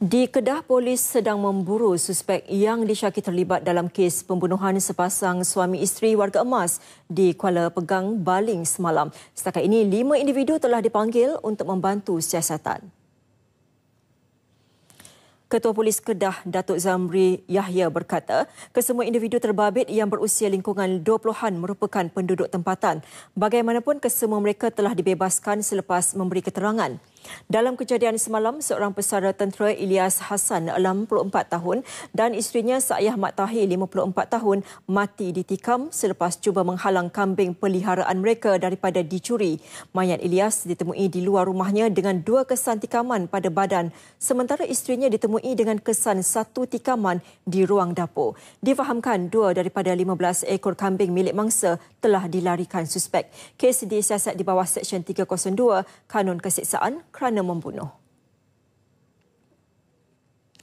Di Kedah, polis sedang memburu suspek yang disyaki terlibat dalam kes pembunuhan sepasang suami isteri warga emas di Kuala Pegang, Baling semalam. Setakat ini, lima individu telah dipanggil untuk membantu siasatan. Ketua Polis Kedah Datuk Zamri Yahya berkata, kesemua individu terbabit yang berusia lingkungan 20-an merupakan penduduk tempatan. Bagaimanapun, kesemua mereka telah dibebaskan selepas memberi keterangan. Dalam kejadian semalam, seorang pesara tentera Ilyas Hassan, 64 tahun dan isterinya Sa'yah Mat Tahir, 54 tahun, mati ditikam selepas cuba menghalang kambing peliharaan mereka daripada dicuri. Mayat Ilyas ditemui di luar rumahnya dengan dua kesan tikaman pada badan, sementara isterinya ditemui dengan kesan satu tikaman di ruang dapur. Difahamkan dua daripada 15 ekor kambing milik mangsa telah dilarikan suspek. Kes disiasat di bawah Seksyen 302 Kanun Kesiksaan kerana membunuh.